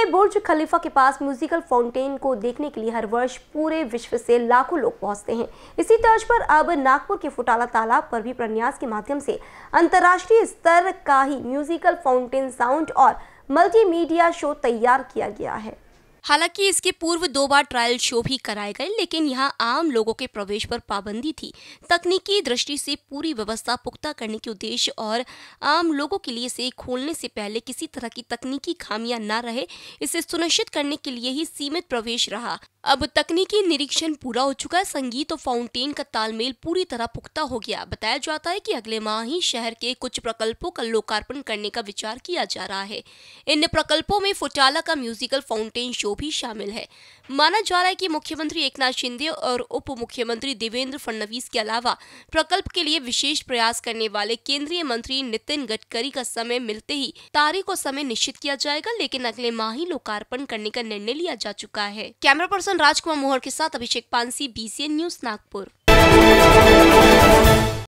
के बुर्ज खलीफा के पास musical fountain को देखने के लिए हर वर्ष पूरे विश्व से लाखों लोग पहुंचते हैं इसी तर्ज पर अब नागपुर के फुटाला तालाब पर भी प्रन्यास के माध्यम से अंतर्राष्ट्रीय स्तर का ही म्यूजिकल फाउंटेन साउंड और मल्टीमीडिया शो तैयार किया गया है हालांकि इसके पूर्व दो बार ट्रायल शो भी कराए गए लेकिन यहां आम लोगों के प्रवेश पर पाबंदी थी तकनीकी दृष्टि से पूरी व्यवस्था पुख्ता करने के उद्देश्य और आम लोगों के लिए इसे खोलने से पहले किसी तरह की तकनीकी खामियां न रहे इसे सुनिश्चित करने के लिए ही सीमित प्रवेश रहा अब तकनीकी निरीक्षण पूरा हो चुका है संगीत और फाउंटेन का तालमेल पूरी तरह पुख्ता हो गया बताया जाता है कि अगले माह ही शहर के कुछ प्रकल्पों का लोकार्पण करने का विचार किया जा रहा है इन प्रकल्पों में फुटाला का म्यूजिकल फाउंटेन शो जो भी शामिल है माना जा रहा है कि मुख्यमंत्री एकनाथ शिंदे और उप मुख्यमंत्री देवेंद्र फडणवीस के अलावा प्रकल्प के लिए विशेष प्रयास करने वाले केंद्रीय मंत्री नितिन गडकरी का समय मिलते ही तारीख को समय निश्चित किया जाएगा लेकिन अगले माह ही लोकार्पण करने का निर्णय लिया जा चुका है कैमरा पर्सन राजकुमार मोहर के साथ अभिषेक पानसी बी न्यूज नागपुर